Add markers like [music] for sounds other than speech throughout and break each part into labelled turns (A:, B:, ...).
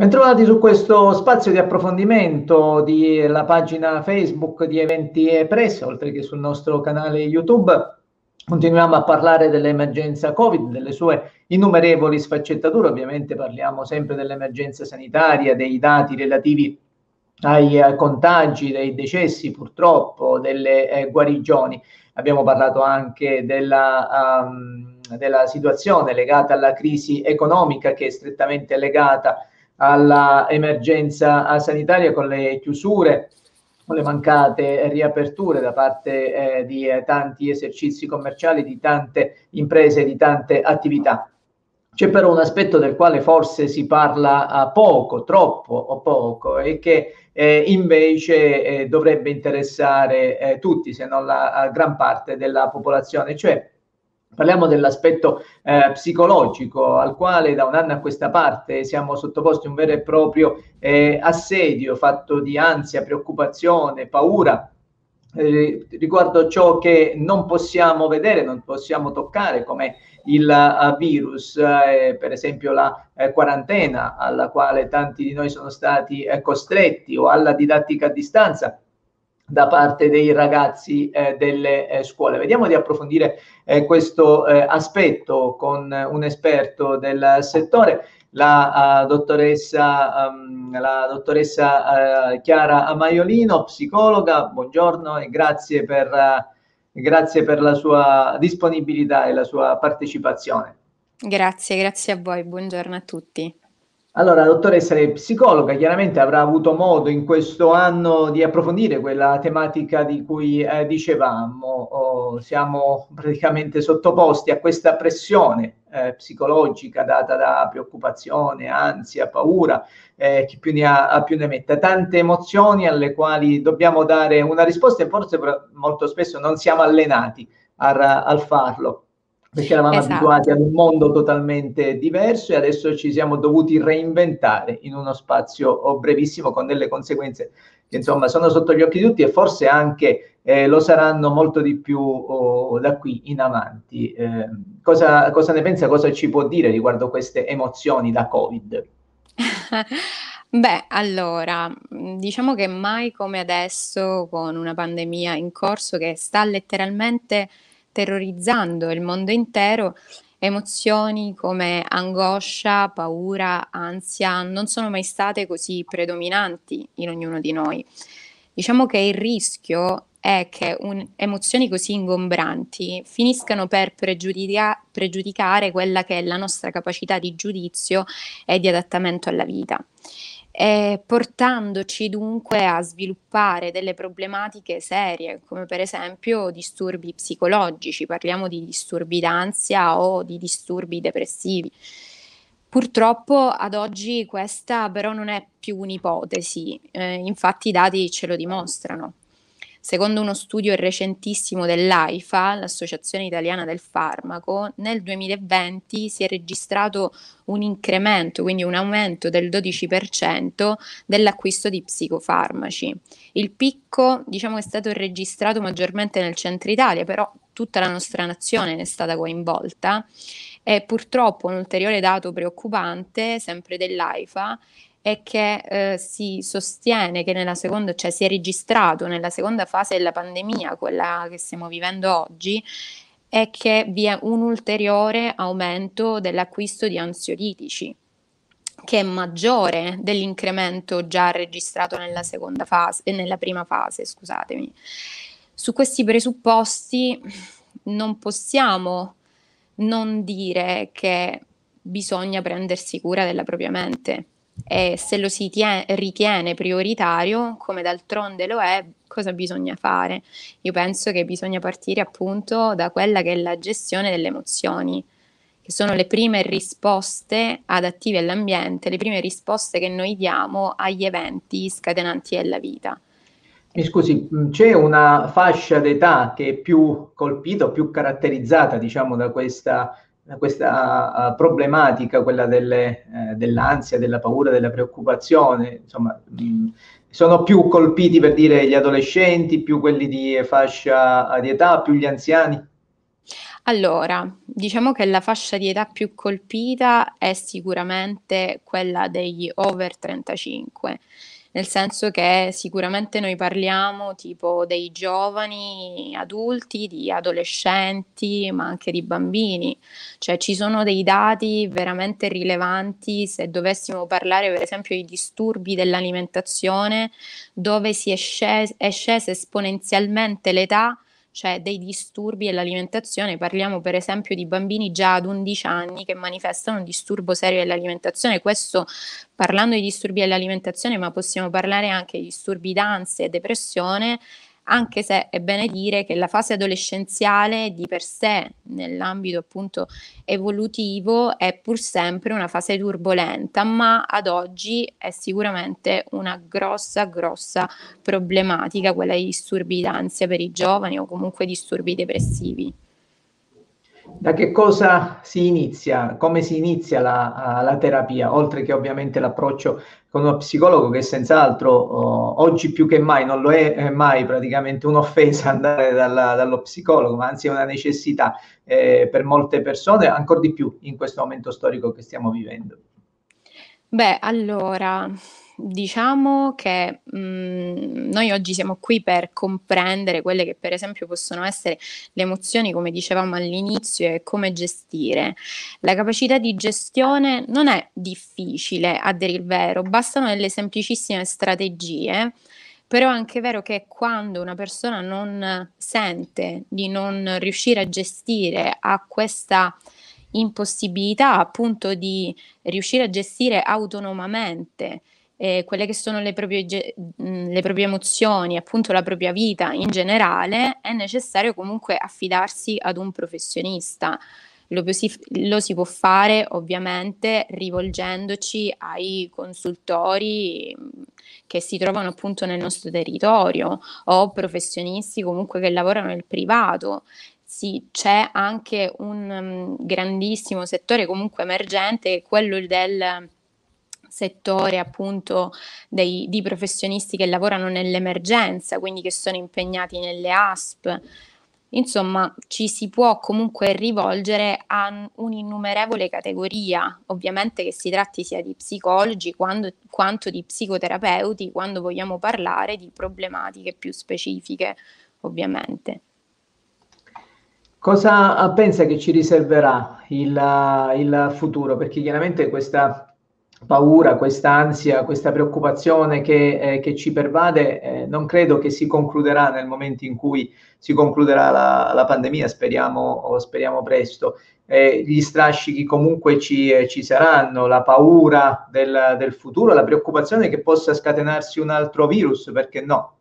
A: Bentrovati su questo spazio di approfondimento della pagina Facebook di Eventi e Press, oltre che sul nostro canale YouTube. Continuiamo a parlare dell'emergenza Covid, delle sue innumerevoli sfaccettature. Ovviamente parliamo sempre dell'emergenza sanitaria, dei dati relativi ai eh, contagi, dei decessi purtroppo, delle eh, guarigioni. Abbiamo parlato anche della, um, della situazione legata alla crisi economica che è strettamente legata a all'emergenza sanitaria con le chiusure, con le mancate riaperture da parte eh, di eh, tanti esercizi commerciali, di tante imprese, di tante attività. C'è però un aspetto del quale forse si parla eh, poco, troppo o poco, e che eh, invece eh, dovrebbe interessare eh, tutti, se non la gran parte della popolazione, cioè Parliamo dell'aspetto eh, psicologico al quale da un anno a questa parte siamo sottoposti a un vero e proprio eh, assedio fatto di ansia, preoccupazione, paura eh, riguardo ciò che non possiamo vedere, non possiamo toccare come il eh, virus, eh, per esempio la eh, quarantena alla quale tanti di noi sono stati eh, costretti o alla didattica a distanza da parte dei ragazzi eh, delle eh, scuole. Vediamo di approfondire eh, questo eh, aspetto con eh, un esperto del settore, la uh, dottoressa, um, la dottoressa uh, Chiara Amaiolino, psicologa. Buongiorno e grazie per, uh, grazie per la sua disponibilità e la sua partecipazione.
B: Grazie, grazie a voi, buongiorno a tutti. Allora,
A: dottoressa, lei è psicologa, chiaramente avrà avuto modo in questo anno di approfondire quella tematica di cui eh, dicevamo. Oh, siamo praticamente sottoposti a questa pressione eh, psicologica data da preoccupazione, ansia, paura, eh, chi più ne ha più ne metta, tante emozioni alle quali dobbiamo dare una risposta e forse molto spesso non siamo allenati a, a farlo perché eravamo esatto. abituati ad un mondo totalmente diverso e adesso ci siamo dovuti reinventare in uno spazio oh, brevissimo con delle conseguenze che insomma sono sotto gli occhi di tutti e forse anche eh, lo saranno molto di più oh, da qui in avanti. Eh, cosa, cosa ne pensa, cosa ci può dire riguardo queste emozioni da Covid?
B: [laughs] Beh, allora, mm, diciamo che mai come adesso con una pandemia in corso che sta letteralmente terrorizzando il mondo intero, emozioni come angoscia, paura, ansia non sono mai state così predominanti in ognuno di noi. Diciamo che il rischio è che un, emozioni così ingombranti finiscano per pregiudica- pregiudicare quella che è la nostra capacità di giudizio e di adattamento alla vita eh, portandoci dunque a sviluppare delle problematiche serie, come per esempio disturbi psicologici, parliamo di disturbi d'ansia o di disturbi depressivi. Purtroppo ad oggi questa però non è più un'ipotesi, eh, infatti i dati ce lo dimostrano. Secondo uno studio recentissimo dell'AIFA, l'Associazione Italiana del Farmaco, nel 2020 si è registrato un incremento, quindi un aumento del 12% dell'acquisto di psicofarmaci. Il picco, diciamo, è stato registrato maggiormente nel centro Italia, però tutta la nostra nazione ne è stata coinvolta e purtroppo un ulteriore dato preoccupante, sempre dell'AIFA, è che eh, si sostiene che nella seconda, cioè si è registrato nella seconda fase della pandemia, quella che stiamo vivendo oggi, è che vi è un ulteriore aumento dell'acquisto di ansiolitici che è maggiore dell'incremento già registrato nella seconda fase e eh, nella prima fase, scusatemi. Su questi presupposti non possiamo non dire che bisogna prendersi cura della propria mente e se lo si tiene, ritiene prioritario, come d'altronde lo è, cosa bisogna fare? Io penso che bisogna partire appunto da quella che è la gestione delle emozioni, che sono le prime risposte adattive all'ambiente, le prime risposte che noi diamo agli eventi scatenanti della vita.
A: Mi scusi, c'è una fascia d'età che è più colpita, più caratterizzata, diciamo, da questa questa ah, problematica, quella delle, eh, dell'ansia, della paura, della preoccupazione, insomma, mh, sono più colpiti per dire gli adolescenti, più quelli di fascia ah, di età, più gli anziani?
B: Allora, diciamo che la fascia di età più colpita è sicuramente quella degli over 35 nel senso che sicuramente noi parliamo tipo dei giovani adulti, di adolescenti, ma anche di bambini, cioè ci sono dei dati veramente rilevanti se dovessimo parlare per esempio di disturbi dell'alimentazione, dove si è, sces- è scesa esponenzialmente l'età cioè dei disturbi dell'alimentazione. Parliamo per esempio di bambini già ad 11 anni che manifestano un disturbo serio dell'alimentazione. Questo parlando di disturbi dell'alimentazione, ma possiamo parlare anche di disturbi d'ansia e depressione anche se è bene dire che la fase adolescenziale di per sé nell'ambito appunto evolutivo è pur sempre una fase turbolenta, ma ad oggi è sicuramente una grossa, grossa problematica quella dei disturbi d'ansia per i giovani o comunque disturbi depressivi.
A: Da che cosa si inizia? Come si inizia la, eh, la terapia? Oltre che ovviamente l'approccio con uno psicologo che senz'altro oh, oggi più che mai non lo è, mai praticamente un'offesa [laughs] andare dalla, dallo psicologo, ma anzi è una necessità eh, per molte persone, ancora di più in questo momento storico che stiamo vivendo.
B: Beh, allora, diciamo che mh, mm, noi oggi siamo qui per comprendere quelle che per esempio possono essere le emozioni, come dicevamo all'inizio, e come gestire. La capacità di gestione non è difficile, a dire il vero, bastano delle semplicissime strategie. Però è anche vero che quando una persona non sente di non riuscire a gestire, a questa impossibilità appunto di riuscire a gestire autonomamente eh, quelle che sono le proprie, mm, le proprie emozioni, appunto la propria vita in generale, è necessario comunque affidarsi ad un professionista. Lo, lo, si può fare ovviamente rivolgendoci ai consultori mm, che si trovano appunto nel nostro territorio o professionisti comunque che lavorano nel privato. Sì, c'è anche un um, grandissimo settore comunque emergente, quello del settore appunto dei, di professionisti che lavorano nell'emergenza, quindi che sono impegnati nelle ASP. Insomma, ci si può comunque rivolgere a un'innumerevole categoria, ovviamente che si tratti sia di psicologi quando, quanto di psicoterapeuti, quando vogliamo parlare di problematiche più specifiche, ovviamente.
A: Cosa pensa che ci riserverà il, il futuro? Perché chiaramente questa paura, ansia, questa preoccupazione che, eh, che ci pervade, eh, non credo che si concluderà nel momento in cui si concluderà la, la pandemia, speriamo, speriamo presto. Eh, gli strascichi comunque ci, eh, ci saranno, la paura del, del, futuro, la preoccupazione che possa scatenarsi un altro virus, perché no?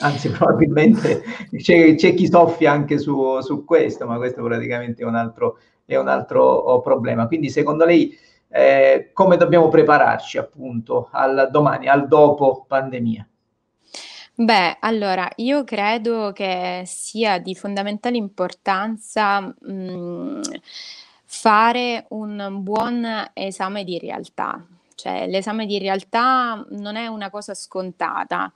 A: Anzi, [laughs] probabilmente c'è, c'è chi soffia anche su, su, questo, ma questo praticamente è un altro, è un altro oh, problema. Quindi, secondo lei eh, come dobbiamo prepararci appunto al domani, al dopo pandemia?
B: Beh, allora, io credo che sia di fondamentale importanza mh, mm, fare un buon esame di realtà. Cioè, l'esame di realtà non è una cosa scontata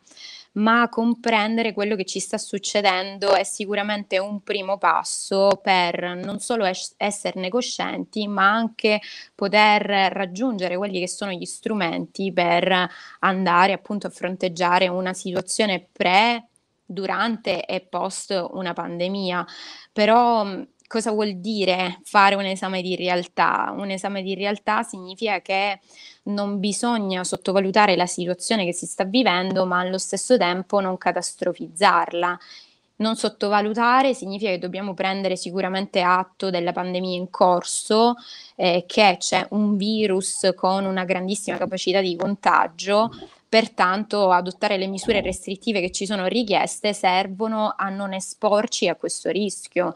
B: ma comprendere quello che ci sta succedendo è sicuramente un primo passo per non solo es- esserne coscienti, ma anche poter raggiungere quelli che sono gli strumenti per andare appunto a fronteggiare una situazione pre durante e post una pandemia, però cosa vuol dire fare un esame di realtà? Un esame di realtà significa che non bisogna sottovalutare la situazione che si sta vivendo, ma allo stesso tempo non catastrofizzarla. Non sottovalutare significa che dobbiamo prendere sicuramente atto della pandemia in corso, eh, che c'è un virus con una grandissima capacità di contagio, Pertanto adottare le misure restrittive che ci sono richieste servono a non esporci a questo rischio,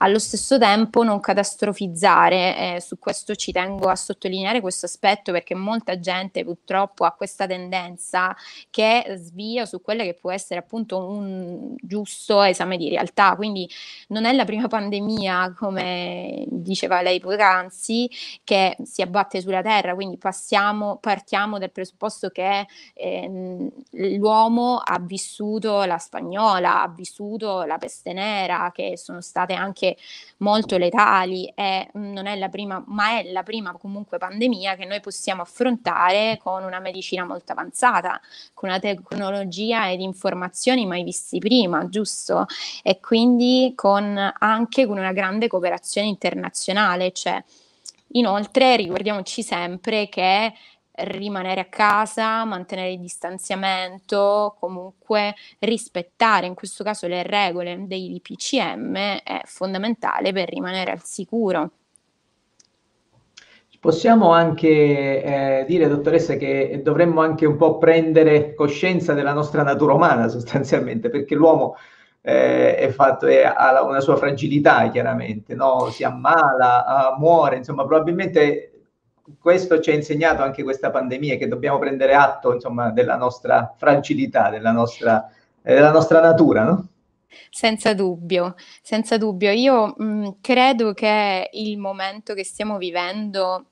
B: allo stesso tempo non catastrofizzare, eh, su questo ci tengo a sottolineare questo aspetto perché molta gente purtroppo ha questa tendenza che svia su quello che può essere appunto un giusto esame di realtà, quindi non è la prima pandemia come diceva lei poc'anzi che si abbatte sulla terra, quindi passiamo, partiamo dal presupposto che eh, l'uomo ha vissuto la spagnola, ha vissuto la peste nera, che sono state anche anche molto letali e mm, non è la prima, ma è la prima comunque pandemia che noi possiamo affrontare con una medicina molto avanzata, con una tecnologia ed informazioni mai visti prima, giusto? E quindi con, anche con una grande cooperazione internazionale, cioè, Inoltre ricordiamoci sempre che rimanere a casa, mantenere il distanziamento, comunque rispettare in questo caso le regole dei DPCM è fondamentale per rimanere al sicuro.
A: Possiamo anche eh, dire, dottoressa, che dovremmo anche un po' prendere coscienza della nostra natura umana sostanzialmente, perché l'uomo eh, è fatto, è, ha una sua fragilità chiaramente, no? si ammala, eh, muore, insomma probabilmente questo ci ha insegnato anche questa pandemia, che dobbiamo prendere atto insomma, della nostra fragilità, della nostra, eh, della nostra natura,
B: no? Senza dubbio, senza dubbio. Io mh, credo che il momento che stiamo vivendo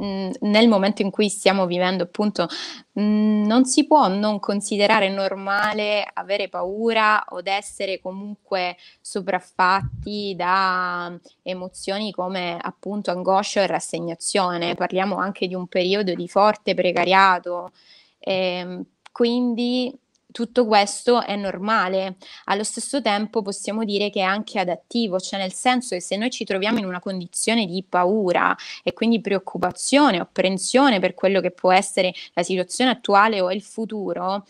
B: Mm, nel momento in cui stiamo vivendo, appunto, mh, mm, non si può non considerare normale avere paura o essere comunque sopraffatti da mm, emozioni come appunto angoscia e rassegnazione. Parliamo anche di un periodo di forte precariato. E, ehm, quindi tutto questo è normale. Allo stesso tempo possiamo dire che è anche adattivo, cioè nel senso che se noi ci troviamo in una condizione di paura e quindi preoccupazione, apprensione per quello che può essere la situazione attuale o il futuro,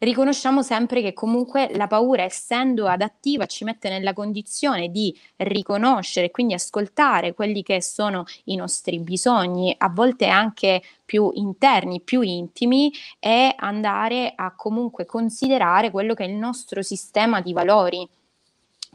B: riconosciamo sempre che comunque la paura, essendo adattiva, ci mette nella condizione di riconoscere, quindi ascoltare quelli che sono i nostri bisogni, a volte anche più interni, più intimi, e andare a comunque considerare quello che è il nostro sistema di valori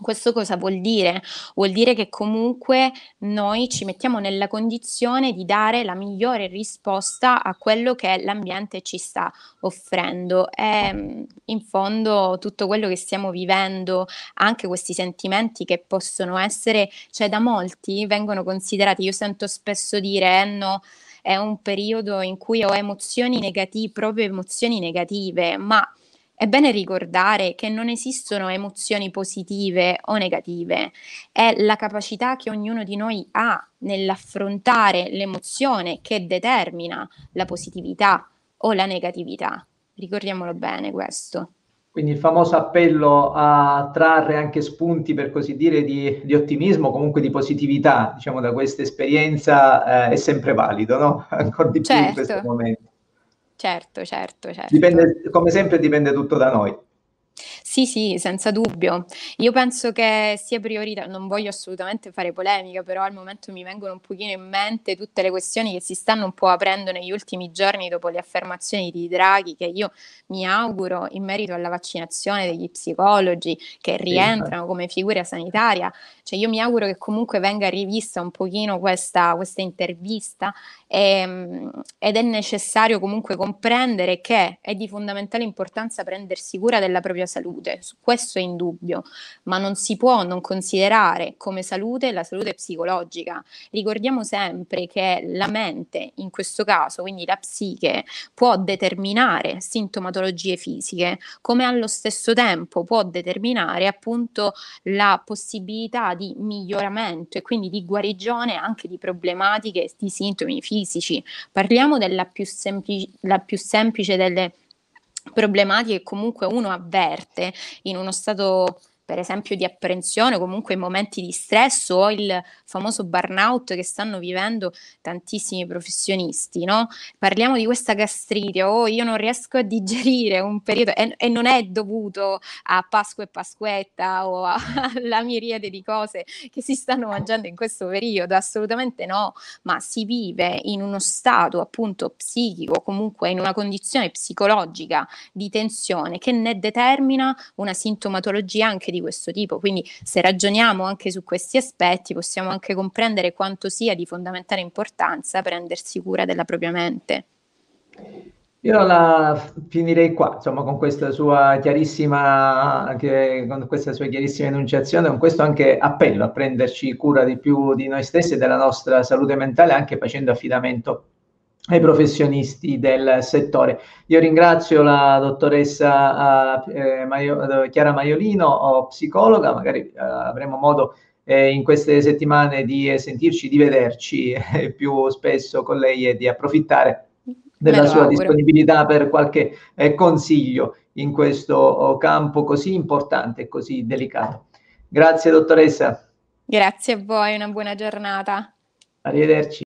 B: questo cosa vuol dire? Vuol dire che comunque noi ci mettiamo nella condizione di dare la migliore risposta a quello che l'ambiente ci sta offrendo. È ehm, in fondo tutto quello che stiamo vivendo, anche questi sentimenti che possono essere, cioè da molti vengono considerati, io sento spesso dire, eh, no, è un periodo in cui ho emozioni negative, proprio emozioni negative, ma è bene ricordare che non esistono emozioni positive o negative, è la capacità che ognuno di noi ha nell'affrontare l'emozione che determina la positività o la negatività. Ricordiamolo bene questo.
A: Quindi il famoso appello a trarre anche spunti, per così dire, di, di ottimismo, comunque di positività, diciamo, da questa esperienza eh, è sempre valido, no? [laughs] Ancora di certo. più in questo certo. momento.
B: Certo, certo, certo.
A: Dipende, come sempre dipende tutto da noi.
B: Sì, sì, senza dubbio. Io penso che sia priorità, non voglio assolutamente fare polemica, però al momento mi vengono un pochino in mente tutte le questioni che si stanno un po' aprendo negli ultimi giorni dopo le affermazioni di Draghi, che io mi auguro in merito alla vaccinazione degli psicologi che rientrano come figura sanitaria. Cioè io mi auguro che comunque venga rivista un pochino questa, questa intervista e, ehm, ed è necessario comunque comprendere che è di fondamentale importanza prendersi cura della propria salute salute, questo è in dubbio, ma non si può non considerare come salute la salute psicologica. Ricordiamo sempre che la mente, in questo caso, quindi la psiche, può determinare sintomatologie fisiche, come allo stesso tempo può determinare appunto la possibilità di miglioramento e quindi di guarigione anche di problematiche, di sintomi fisici. Parliamo della più, semplici, più semplice delle problematiche che comunque uno avverte in uno stato per esempio di apprensione, comunque in momenti di stress o il famoso burnout che stanno vivendo tantissimi professionisti, no? Parliamo di questa gastrite, oh io non riesco a digerire un periodo e, e non è dovuto a Pasqua e Pasquetta o alla [laughs] miriade di cose che si stanno mangiando in questo periodo, assolutamente no, ma si vive in uno stato appunto psichico, comunque in una condizione psicologica di tensione che ne determina una sintomatologia anche di questo tipo. Quindi se ragioniamo anche su questi aspetti possiamo anche comprendere quanto sia di fondamentale importanza prendersi cura della propria mente.
A: Io la finirei qua, insomma, con questa sua chiarissima, con questa sua chiarissima enunciazione, con questo anche appello a prenderci cura di più di noi stessi e della nostra salute mentale, anche facendo affidamento ai professionisti del settore. Io ringrazio la dottoressa eh, eh Maio, eh, Chiara Maiolino, psicologa, magari eh, avremo modo eh, in queste settimane di eh, sentirci, di vederci [laughs] più spesso con lei e di approfittare della sua auguro. disponibilità per qualche consiglio in questo oh, campo così importante e così delicato. Grazie dottoressa.
B: Grazie a voi, una buona giornata.
A: Arrivederci.